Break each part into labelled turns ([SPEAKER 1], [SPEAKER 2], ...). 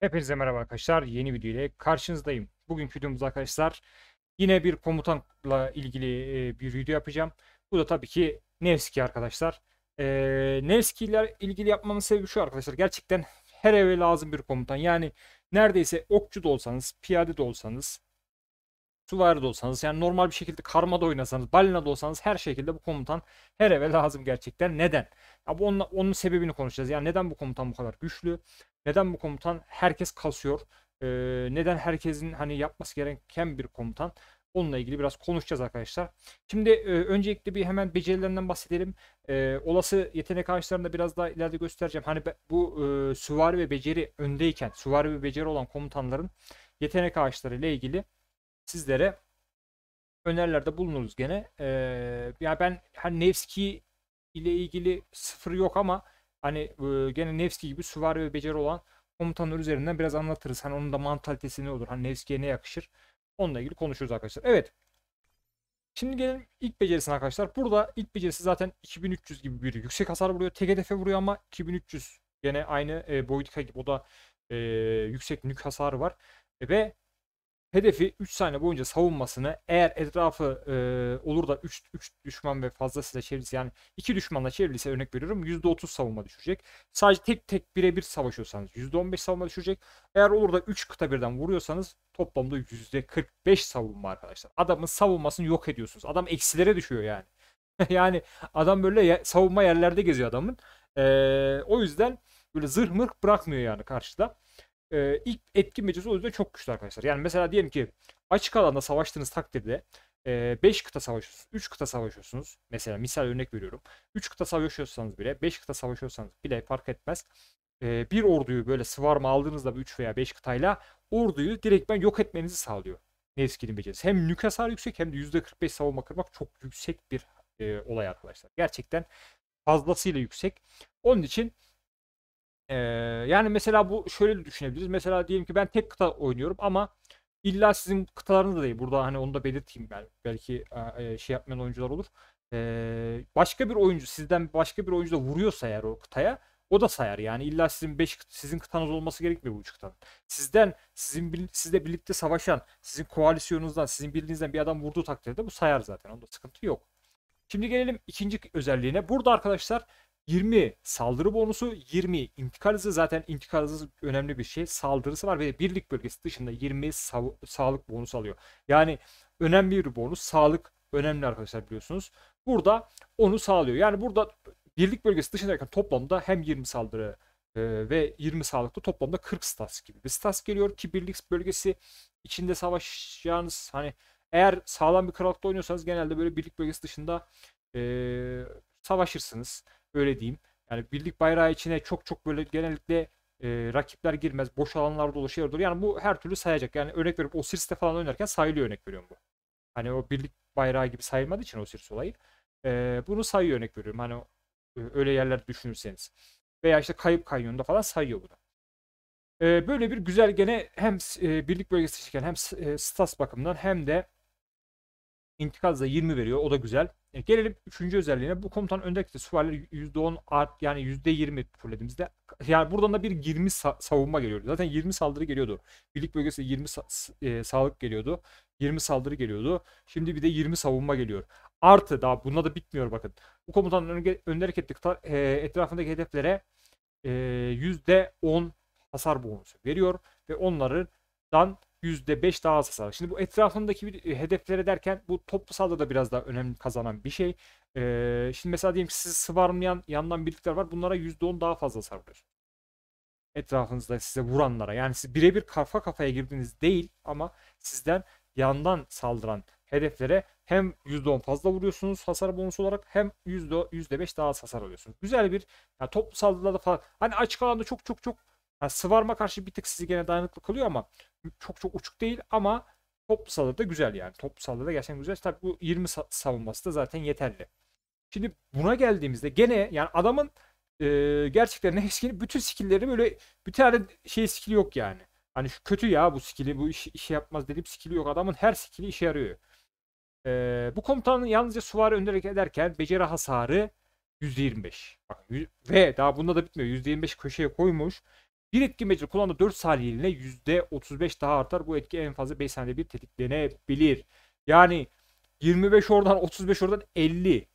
[SPEAKER 1] Hepinize merhaba arkadaşlar. Yeni video ile karşınızdayım. Bugünkü videomuz arkadaşlar yine bir komutanla ilgili e, bir video yapacağım. Bu da tabii ki Nevski arkadaşlar. E, Nevski ile ilgili yapmamın sebebi şu arkadaşlar. Gerçekten her eve lazım bir komutan. Yani neredeyse okçu da olsanız, piyade de olsanız, suvari de olsanız yani normal bir şekilde karma da oynasanız, balina da olsanız her şekilde bu komutan her eve lazım gerçekten. Neden? Ya bu onun, onun sebebini konuşacağız. Yani neden bu komutan bu kadar güçlü? Neden bu komutan herkes kasıyor? E, neden herkesin hani yapması gereken bir komutan? Onunla ilgili biraz konuşacağız arkadaşlar. Şimdi e, öncelikle bir hemen becerilerinden bahsedelim. E, olası yetenek ağaçlarında biraz daha ileride göstereceğim. Hani be, bu e, süvari ve beceri öndeyken, süvari ve beceri olan komutanların yetenek ağaçları ile ilgili sizlere önerilerde bulunuruz gene. E, ya yani ben hani Nevski ile ilgili sıfır yok ama hani e, gene Nevski gibi süvari ve beceri olan komutanlar üzerinden biraz anlatırız. Hani onun da mantalitesi ne olur? Hani Nevski'ye ne yakışır? Onunla ilgili konuşuruz arkadaşlar. Evet. Şimdi gelelim ilk becerisine arkadaşlar. Burada ilk becerisi zaten 2300 gibi bir yüksek hasar vuruyor. Tek hedefe vuruyor ama 2300 gene aynı e, Boydika gibi o da e, yüksek nük hasarı var. E, ve Hedefi 3 saniye boyunca savunmasını eğer etrafı e, olur da 3, 3 düşman ve fazlasıyla çevrilse yani 2 düşmanla çevrilse örnek veriyorum %30 savunma düşecek. Sadece tek tek birebir savaşıyorsanız %15 savunma düşecek. Eğer olur da 3 kıta birden vuruyorsanız toplamda %45 savunma arkadaşlar. Adamın savunmasını yok ediyorsunuz. Adam eksilere düşüyor yani. yani adam böyle ya, savunma yerlerde geziyor adamın. Ee, o yüzden böyle zırh mırh bırakmıyor yani karşıda e, ilk etkin becerisi o yüzden çok güçlü arkadaşlar. Yani mesela diyelim ki açık alanda savaştığınız takdirde 5 kıta savaşıyorsunuz. 3 kıta savaşıyorsunuz. Mesela misal örnek veriyorum. 3 kıta savaşıyorsanız bile 5 kıta savaşıyorsanız bile fark etmez. Bir orduyu böyle sıvarma aldığınızda 3 veya 5 kıtayla orduyu direkt ben yok etmenizi sağlıyor. Nevski'nin becerisi. Hem nük yüksek hem de %45 savunma kırmak çok yüksek bir e, olay arkadaşlar. Gerçekten fazlasıyla yüksek. Onun için ee, yani mesela bu şöyle düşünebiliriz. Mesela diyelim ki ben tek kıta oynuyorum ama illa sizin kıtalarınız da değil. Burada hani onu da belirteyim ben. Belki e, şey yapmayan oyuncular olur. Ee, başka bir oyuncu sizden başka bir oyuncu da vuruyorsa eğer o kıtaya o da sayar. Yani illa sizin 5 sizin kıtanız olması gerekmiyor bu üç kıtanın. Sizden sizin sizle birlikte savaşan, sizin koalisyonunuzdan, sizin bildiğinizden bir adam vurduğu takdirde bu sayar zaten. Onda sıkıntı yok. Şimdi gelelim ikinci özelliğine. Burada arkadaşlar 20 saldırı bonusu, 20 intikal hızı. Zaten intikal hızı önemli bir şey. Saldırısı var ve birlik bölgesi dışında 20 sa sağlık bonusu alıyor. Yani önemli bir bonus. Sağlık önemli arkadaşlar biliyorsunuz. Burada onu sağlıyor. Yani burada birlik bölgesi dışındayken toplamda hem 20 saldırı e, ve 20 sağlıklı toplamda 40 stas gibi bir stas geliyor ki birlik bölgesi içinde savaşacağınız hani eğer sağlam bir krallıkta oynuyorsanız genelde böyle birlik bölgesi dışında e, savaşırsınız. Öyle diyeyim. Yani birlik bayrağı içine çok çok böyle genellikle e, rakipler girmez. Boş alanlar dolaşıyor. Olur. Yani bu her türlü sayacak. Yani örnek verip Osiris'te falan oynarken sayılıyor örnek veriyorum bu. Hani o birlik bayrağı gibi sayılmadığı için Osiris olayı. E, bunu sayıyor örnek veriyorum. Hani e, öyle yerler düşünürseniz. Veya işte Kayıp Kanyonu'nda falan sayıyor bunu. E, böyle bir güzel gene hem e, birlik bölgesi için hem e, stas bakımından hem de İntikaz da 20 veriyor. O da güzel. E, gelelim 3. özelliğine. Bu komutan öndeki süvarileri %10 art yani %20 fullediğimizde yani buradan da bir 20 sa savunma geliyordu. Zaten 20 saldırı geliyordu. Birlik bölgesi 20 sa e, sağlık geliyordu. 20 saldırı geliyordu. Şimdi bir de 20 savunma geliyor. Artı daha bununla da bitmiyor bakın. Bu komutan önde, önde hareketli e, etrafındaki hedeflere e, %10 hasar bonusu veriyor ve onlardan %5 daha az hasar. Şimdi bu etrafındaki bir e, hedeflere derken bu toplumsalda da biraz daha önem kazanan bir şey. Ee, şimdi mesela diyelim ki sizi sıvarmayan yandan birlikler var. Bunlara %10 daha fazla hasar vuruyor. Etrafınızda size vuranlara. Yani siz birebir kafa kafaya girdiniz değil ama sizden yandan saldıran hedeflere hem %10 fazla vuruyorsunuz hasar bonusu olarak hem %5 daha az hasar alıyorsunuz. Güzel bir yani toplumsalda da falan. Hani açık alanda çok çok çok yani Svarma karşı bir tık sizi gene dayanıklı kılıyor ama çok çok uçuk değil ama toplu saldırı da güzel yani. Toplu saldırı da gerçekten güzel. Tabii bu 20 savunması da zaten yeterli. Şimdi buna geldiğimizde gene yani adamın e, gerçekten ne skill'i bütün skill'leri böyle bir tane şey skill'i yok yani. Hani şu kötü ya bu skill'i bu iş, işe yapmaz dediğim skill'i yok. Adamın her skill'i işe yarıyor. E, bu komutanın yalnızca suvari önderlik ederken beceri hasarı %25. Bak, ve daha bunda da bitmiyor. %25 köşeye koymuş. Bir etki mecbur kullanımda 4 saniyeliğine %35 daha artar. Bu etki en fazla 5 saniyede bir tetiklenebilir. Yani 25 oradan 35 oradan 50.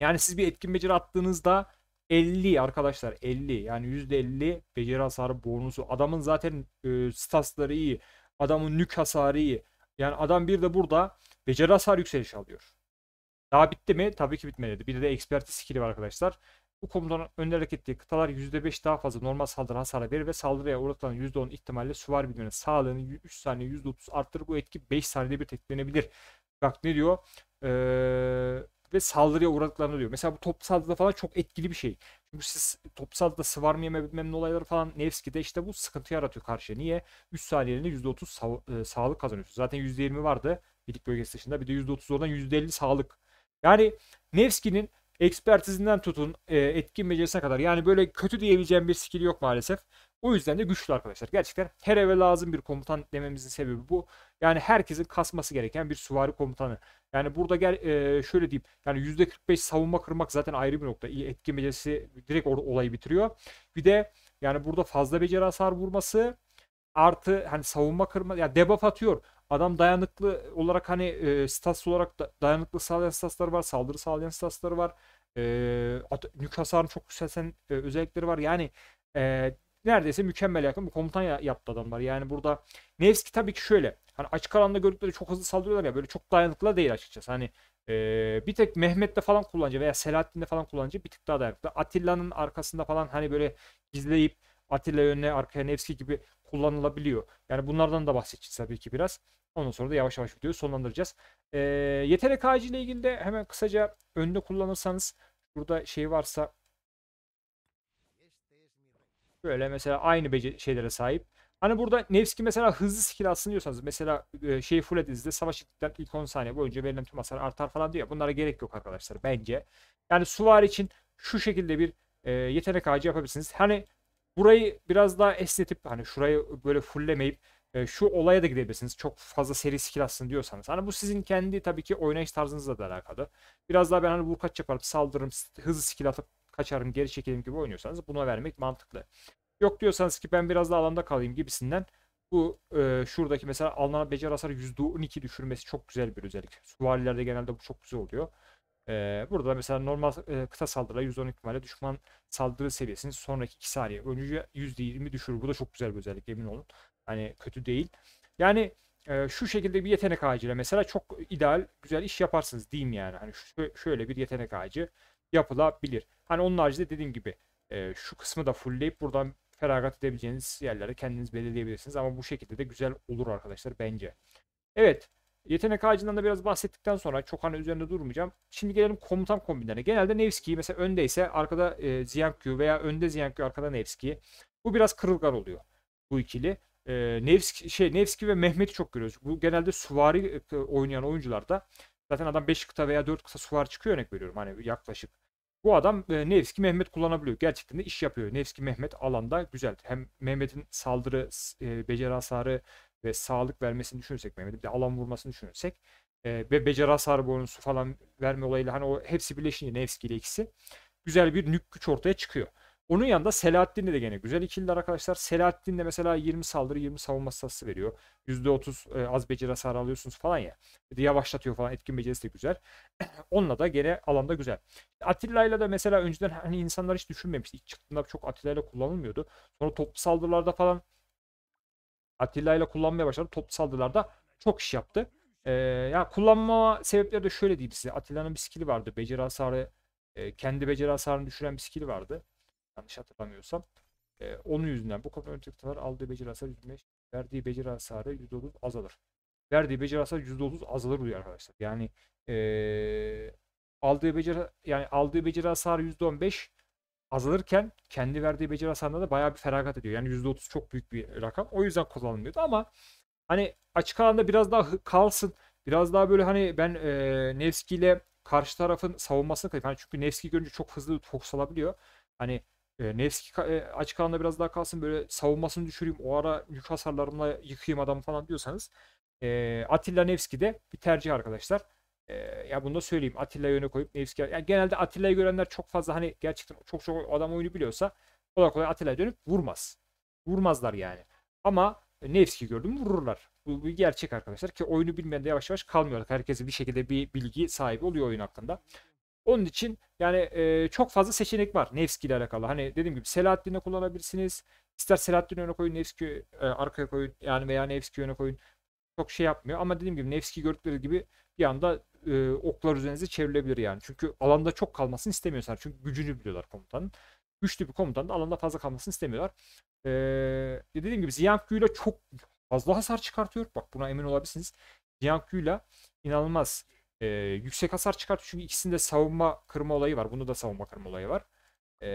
[SPEAKER 1] Yani siz bir etkin beceri attığınızda 50 arkadaşlar 50 yani %50 beceri hasarı bonusu. Adamın zaten e, statsları iyi. Adamın nük hasarı iyi. Yani adam bir de burada beceri hasar yükselişi alıyor. Daha bitti mi? Tabii ki bitmedi. Bir de ekspertiz skill'i var arkadaşlar. Bu komutanın önde hareket ettiği kıtalar %5 daha fazla normal saldırı hasarı verir ve saldırıya uğratılan %10 ihtimalle süvari birliğinin sağlığını 3 saniye %30 arttırır. Bu etki 5 saniyede bir tetiklenebilir. Bak ne diyor? Ee, ve saldırıya uğradıklarını diyor. Mesela bu toplu saldırıda falan çok etkili bir şey. Çünkü siz toplu saldırıda sıvarma yeme bilmem olayları falan Nevski'de işte bu sıkıntı yaratıyor karşıya. Niye? 3 saniyeliğinde %30 sa- e, sağlık kazanıyorsun. Zaten %20 vardı birlik bölgesi dışında. Bir de %30 oradan %50 sağlık. Yani Nevski'nin ekspertizinden tutun e, etkin becerisine kadar. Yani böyle kötü diyebileceğim bir skill yok maalesef. O yüzden de güçlü arkadaşlar. Gerçekten her eve lazım bir komutan dememizin sebebi bu. Yani herkesin kasması gereken bir süvari komutanı. Yani burada gel e, şöyle diyeyim. Yani %45 savunma kırmak zaten ayrı bir nokta. Etkin becerisi direkt orada olayı bitiriyor. Bir de yani burada fazla beceri hasar vurması artı hani savunma kırma ya yani debuff atıyor Adam dayanıklı olarak hani e, stats olarak da, dayanıklı sağlayan statsları var. Saldırı sağlayan statsları var. E, nük hasarını çok yükselten e, özellikleri var. Yani e, neredeyse mükemmel yakın bir komutan ya, yaptı var. Yani burada Nevski tabii ki şöyle. Hani açık alanda gördükleri çok hızlı saldırıyorlar ya böyle çok dayanıklı değil açıkçası. Hani ee, bir tek Mehmet'te falan kullanıcı veya Selahattin'de falan kullanıcı bir tık daha dayanıklı. Atilla'nın arkasında falan hani böyle gizleyip Atilla önüne arkaya Nevski gibi kullanılabiliyor. Yani bunlardan da bahsedeceğiz tabii ki biraz. Ondan sonra da yavaş yavaş videoyu sonlandıracağız. E, ee, yeterek ağacı ile ilgili de hemen kısaca önde kullanırsanız burada şey varsa böyle mesela aynı beceri şeylere sahip. Hani burada Nevski mesela hızlı skill alsın diyorsanız mesela e, şeyi full edinizde savaş ettikten ilk 10 saniye boyunca verilen tüm hasar artar falan diyor. Bunlara gerek yok arkadaşlar bence. Yani suvar için şu şekilde bir e, yetenek ağacı yapabilirsiniz. Hani Burayı biraz daha esnetip hani şurayı böyle fulllemeyip e, şu olaya da gidebilirsiniz. Çok fazla seri skill atsın diyorsanız. Hani bu sizin kendi tabii ki oynayış tarzınızla da alakalı. Biraz daha ben hani vur yaparım saldırırım hızlı skill atıp kaçarım geri çekelim gibi oynuyorsanız buna vermek mantıklı. Yok diyorsanız ki ben biraz daha alanda kalayım gibisinden bu e, şuradaki mesela alınan beceri hasarı %12 düşürmesi çok güzel bir özellik. Suvarilerde genelde bu çok güzel oluyor burada mesela normal e, kısa saldırılar %10 ihtimalle düşman saldırı seviyesini sonraki 2 saniye önce %20 düşürür. Bu da çok güzel bir özellik emin olun. Hani kötü değil. Yani şu şekilde bir yetenek ağacıyla mesela çok ideal güzel iş yaparsınız diyeyim yani. Hani şöyle bir yetenek ağacı yapılabilir. Hani onun haricinde dediğim gibi şu kısmı da fullleyip buradan feragat edebileceğiniz yerlere kendiniz belirleyebilirsiniz. Ama bu şekilde de güzel olur arkadaşlar bence. Evet. Yetenek ağacından da biraz bahsettikten sonra çok hani üzerinde durmayacağım. Şimdi gelelim komutan kombinlerine. Genelde Nevski'yi mesela öndeyse arkada e, Ziyankyu veya önde Ziyankyu arkada Nevski. Bu biraz kırılgan oluyor bu ikili. E, Nevski, şey, Nevski ve Mehmet'i çok görüyoruz. Bu genelde suvari e, oynayan oyuncularda zaten adam 5 kıta veya 4 kıta suvar çıkıyor örnek veriyorum hani yaklaşık. Bu adam e, Nevski Mehmet kullanabiliyor. Gerçekten de iş yapıyor. Nevski Mehmet alanda güzel. Hem Mehmet'in saldırı, e, beceri hasarı, ve sağlık vermesini düşünürsek Mehmet, bir de alan vurmasını düşünürsek e, ve beceri hasar bonusu falan verme olayıyla hani o hepsi birleşince Nevski ile ikisi güzel bir nük güç ortaya çıkıyor. Onun yanında Selahattin'de de gene güzel ikililer arkadaşlar. Selahattin'de mesela 20 saldırı 20 savunma statüsü veriyor. %30 e, az beceri hasarı alıyorsunuz falan ya. Bir yavaşlatıyor falan etkin becerisi de güzel. Onunla da gene alanda güzel. Atilla'yla da mesela önceden hani insanlar hiç düşünmemişti. İlk çıktığında çok Atilla'yla kullanılmıyordu. Sonra toplu saldırılarda falan Atilla ile kullanmaya başladı. Toplu saldırılarda çok iş yaptı. Ee, ya kullanma sebepleri de şöyle diyeyim size. Atilla'nın bir skili vardı. Beceri hasarı e, kendi beceri hasarını düşüren bir skili vardı. Yanlış hatırlamıyorsam. E, onun yüzünden bu kadar önceki aldığı beceri hasarı 105, verdiği beceri hasarı %30 azalır. Verdiği beceri hasarı %30 azalır diyor arkadaşlar. Yani e, aldığı beceri yani aldığı beceri hasarı %15 azalırken kendi verdiği beceri hasarında da bayağı bir feragat ediyor. Yani %30 çok büyük bir rakam. O yüzden kullanılmıyordu ama hani açık alanda biraz daha kalsın. Biraz daha böyle hani ben e, Nevski ile karşı tarafın savunmasını kayıp. Hani çünkü Nevski görünce çok hızlı fokus alabiliyor. Hani e, Nevski e, açık alanda biraz daha kalsın böyle savunmasını düşüreyim. O ara yük hasarlarımla yıkayayım adamı falan diyorsanız. E, Atilla Nevski de bir tercih arkadaşlar. Ee, ya bunu da söyleyeyim. Atilla'yı öne koyup Nevski yani genelde Atilla'yı görenler çok fazla hani gerçekten çok çok adam oyunu biliyorsa kolay kolay Atilla'ya dönüp vurmaz. Vurmazlar yani. Ama Nevski gördüm vururlar. Bu bir gerçek arkadaşlar ki oyunu bilmeyen de yavaş yavaş kalmıyor. Herkesin bir şekilde bir bilgi sahibi oluyor oyun hakkında. Onun için yani e, çok fazla seçenek var Nevski ile alakalı. Hani dediğim gibi Selahattin'e kullanabilirsiniz. İster Selahattin öne koyun, Nevski e, arkaya koyun yani veya Nevski öne koyun çok şey yapmıyor. Ama dediğim gibi Nevski gördükleri gibi bir anda e, oklar üzerinize çevrilebilir yani. Çünkü alanda çok kalmasını istemiyorlar. Çünkü gücünü biliyorlar komutanın. Güçlü bir komutan da alanda fazla kalmasını istemiyorlar. Ee, dediğim gibi Ziyanku ile çok fazla hasar çıkartıyor. Bak buna emin olabilirsiniz. Ziyanku ile inanılmaz e, yüksek hasar çıkartıyor. Çünkü ikisinde savunma kırma olayı var. Bunda da savunma kırma olayı var. E,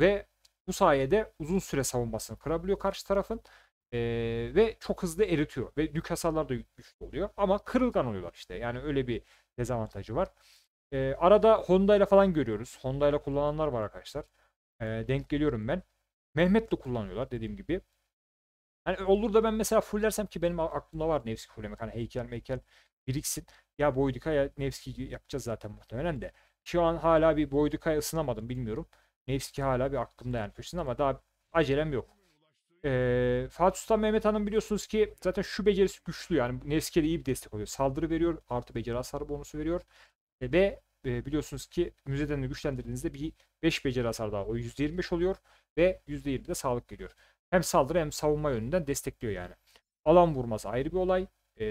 [SPEAKER 1] ve bu sayede uzun süre savunmasını kırabiliyor karşı tarafın ee, ve çok hızlı eritiyor. Ve yük hasarlar da güçlü oluyor. Ama kırılgan oluyorlar işte. Yani öyle bir dezavantajı var. ee, arada Honda ile falan görüyoruz. Honda ile kullananlar var arkadaşlar. ee, denk geliyorum ben. Mehmet de kullanıyorlar dediğim gibi. Hani olur da ben mesela fullersem ki benim aklımda var Nevski fullemek. Hani heykel meykel biriksin. Ya Boydika ya Nevski yapacağız zaten muhtemelen de. Şu an hala bir Boydika'ya ısınamadım bilmiyorum. Nevski hala bir aklımda yani peşinde ama daha acelem yok. Ee, Fatih Sultan Mehmet Hanım biliyorsunuz ki zaten şu becerisi güçlü yani Nevski'ye iyi bir destek oluyor. Saldırı veriyor artı beceri hasar bonusu veriyor. E, ve e, biliyorsunuz ki müzeden güçlendirdiğinizde bir 5 beceri hasar daha o %25 oluyor ve %20 de sağlık geliyor. Hem saldırı hem savunma yönünden destekliyor yani. Alan vurması ayrı bir olay. Ee,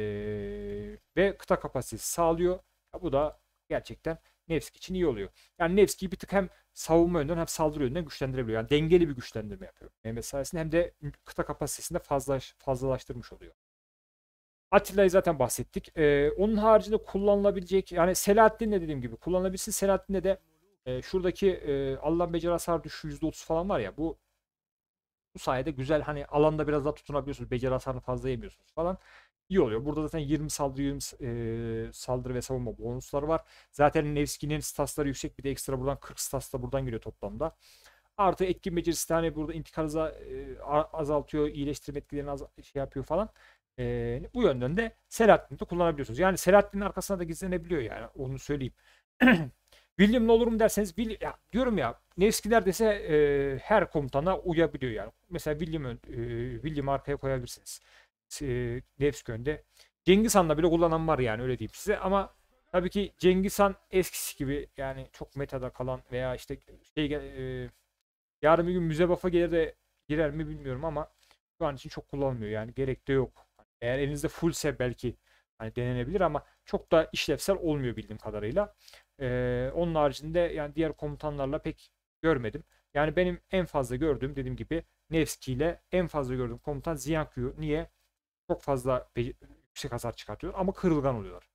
[SPEAKER 1] ve kıta kapasitesi sağlıyor. Ya bu da gerçekten Nevski için iyi oluyor. Yani Nevsk'i bir tık hem savunma yönünden hem saldırı yönünden güçlendirebiliyor. Yani dengeli bir güçlendirme yapıyor. Mehmet sayesinde hem de kıta kapasitesinde fazla, fazlalaştırmış oluyor. Atilla'yı zaten bahsettik. Ee, onun haricinde kullanılabilecek yani Selahattin de dediğim gibi kullanılabilsin. Selahattin'de de e, şuradaki e, Allah becer hasar düşüşü %30 falan var ya bu bu sayede güzel hani alanda biraz daha tutunabiliyorsunuz. Beceri hasarını fazla yemiyorsunuz falan iyi oluyor. Burada zaten 20 saldırı 20 e, saldırı ve savunma bonusları var. Zaten Nevski'nin statsları yüksek bir de ekstra buradan 40 stats da buradan geliyor toplamda. Artı etkin becerisi hani burada intikal e, azaltıyor, iyileştirme etkilerini az, şey yapıyor falan. E, bu yönden de Selahattin'i de kullanabiliyorsunuz. Yani Selahattin'in arkasına da gizlenebiliyor yani onu söyleyeyim. William ne olur mu derseniz Will, ya, diyorum ya Nevski neredeyse e, her komutana uyabiliyor yani. Mesela William, e, William arkaya koyabilirsiniz e, Nevsk önde. Cengiz Han'la bile kullanan var yani öyle diyeyim size ama tabii ki Cengiz Han eskisi gibi yani çok metada kalan veya işte şey, e, yarın bir gün müze bafa gelir de girer mi bilmiyorum ama şu an için çok kullanılmıyor yani gerek de yok. Eğer elinizde fullse belki hani denenebilir ama çok da işlevsel olmuyor bildiğim kadarıyla. Ee, onun haricinde yani diğer komutanlarla pek görmedim. Yani benim en fazla gördüğüm dediğim gibi Nevski ile en fazla gördüğüm komutan Ziyankyu. Niye? çok fazla yüksek hasar çıkartıyor ama kırılgan oluyorlar.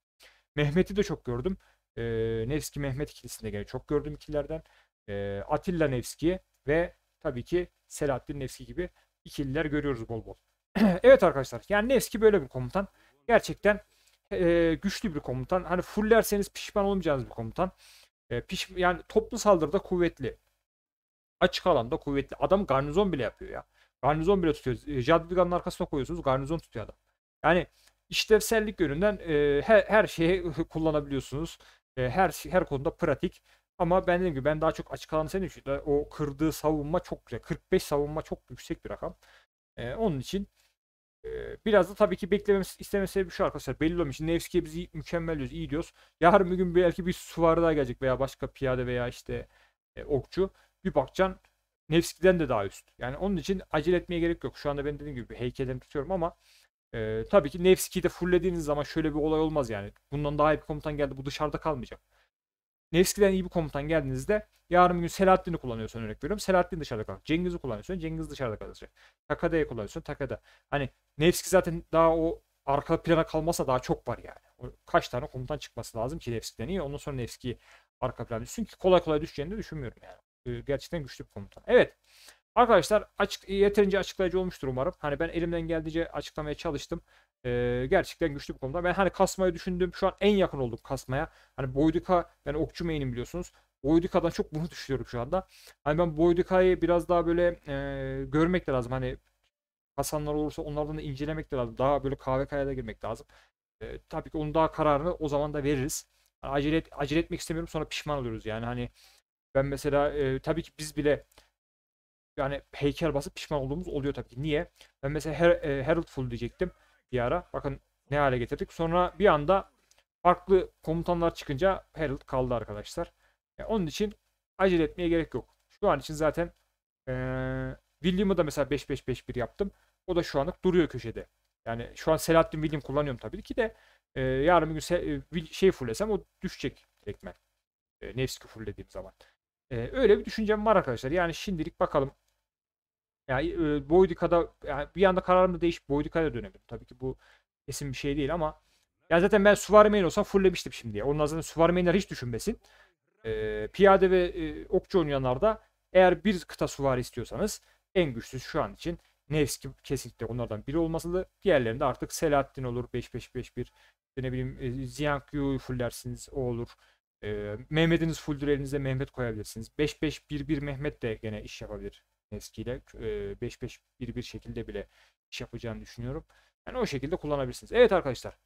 [SPEAKER 1] Mehmet'i de çok gördüm. E, Nevski Mehmet ikilisinde gene çok gördüm ikililerden E, Atilla Nevski ve tabii ki Selahattin Nevski gibi ikililer görüyoruz bol bol. evet arkadaşlar yani Nevski böyle bir komutan. Gerçekten e, güçlü bir komutan. Hani fullerseniz pişman olmayacağınız bir komutan. E, piş, yani toplu saldırıda kuvvetli. Açık alanda kuvvetli. Adam garnizon bile yapıyor ya. Garnizon bile tutuyor. E, Jadwiga'nın arkasına koyuyorsunuz garnizon tutuyor adam. Yani işlevsellik yönünden e, her, her şeyi kullanabiliyorsunuz. E, her her konuda pratik. Ama ben dedim ki ben daha çok açık alanı sevdiğim için o kırdığı savunma çok güzel. 45 savunma çok yüksek bir rakam. E, onun için e, biraz da tabii ki beklememiz istemem bir şu arkadaşlar. Belli olmuş. Nevski'ye bizi mükemmel diyoruz. iyi diyoruz. Yarın bir gün belki bir suvarı daha gelecek veya başka piyade veya işte e, okçu. Bir bakacaksın Nevski'den de daha üst. Yani onun için acele etmeye gerek yok. Şu anda ben dediğim gibi heykelini tutuyorum ama e, tabii ki Nevski'yi de fullediğiniz zaman şöyle bir olay olmaz yani. Bundan daha iyi bir komutan geldi. Bu dışarıda kalmayacak. Nevski'den iyi bir komutan geldiğinizde yarın gün Selahattin'i kullanıyorsun örnek veriyorum. Selahattin dışarıda kalacak. Cengiz'i kullanıyorsun. Cengiz dışarıda kalacak. Takada'yı kullanıyorsun. Takada. Hani Nevski zaten daha o arka plana kalmasa daha çok var yani. Kaç tane komutan çıkması lazım ki Nevski'den iyi. Ondan sonra Nevski arka plana düşsün ki kolay kolay düşeceğini de düşünmüyorum yani. Ee, gerçekten güçlü bir komutan. Evet. Arkadaşlar açık yeterince açıklayıcı olmuştur umarım. Hani ben elimden geldiğince açıklamaya çalıştım. Ee, gerçekten güçlü bir komutan. Ben hani kasmayı düşündüm. Şu an en yakın olduk kasmaya. Hani Boyduka ben okçu main'im biliyorsunuz. Boyduka'dan çok bunu düşünüyorum şu anda. Hani ben Boyduka'yı biraz daha böyle e, görmek de lazım. Hani kasanlar olursa onlardan da incelemek de lazım. Daha böyle KVK'ya da girmek lazım. E, tabii ki onun daha kararını o zaman da veririz. Yani acele, et, acele etmek istemiyorum sonra pişman oluyoruz yani hani ben mesela e, tabii ki biz bile yani heykel basıp pişman olduğumuz oluyor tabii ki. Niye? Ben mesela Her e, Herald Full diyecektim bir ara. Bakın ne hale getirdik. Sonra bir anda farklı komutanlar çıkınca Herald kaldı arkadaşlar. Yani e, onun için acele etmeye gerek yok. Şu an için zaten e, William'ı da mesela 5-5-5-1 yaptım. O da şu anlık duruyor köşede. Yani şu an Selahattin William kullanıyorum tabii ki de e, yarın bir gün e, şey fullesem o düşecek direktmen. E, Nevski fullediğim zaman. Ee, öyle bir düşüncem var arkadaşlar. Yani şimdilik bakalım. Yani e, Boydika'da yani bir anda kararımı değişip Boydika'ya dönebilirim. Tabii ki bu kesin bir şey değil ama ya zaten ben Suvari main olsam fulllemiştim şimdi. Onlar zaten Suvari mainler hiç düşünmesin. Ee, piyade ve e, okçu oynayanlar da eğer bir kıta Suvari istiyorsanız en güçlüsü şu an için Nevski kesinlikle onlardan biri olmasılı. Diğerlerinde artık Selahattin olur 5-5-5-1 ne bileyim Ziyan Q'yu fullersiniz o olur. E, ee, Mehmet'iniz full'dür elinizde Mehmet koyabilirsiniz. 5-5-1-1 Mehmet de gene iş yapabilir eskiyle. E, ee, 5-5-1-1 şekilde bile iş yapacağını düşünüyorum. Yani o şekilde kullanabilirsiniz. Evet arkadaşlar.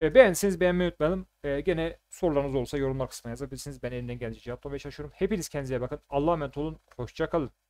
[SPEAKER 1] E, ee, beğenseniz beğenmeyi unutmayalım. E, gene sorularınız olsa yorumlar kısmına yazabilirsiniz. Ben elinden gelince cevaplamaya çalışıyorum. Hepiniz kendinize bakın. Allah'a emanet olun. Hoşçakalın.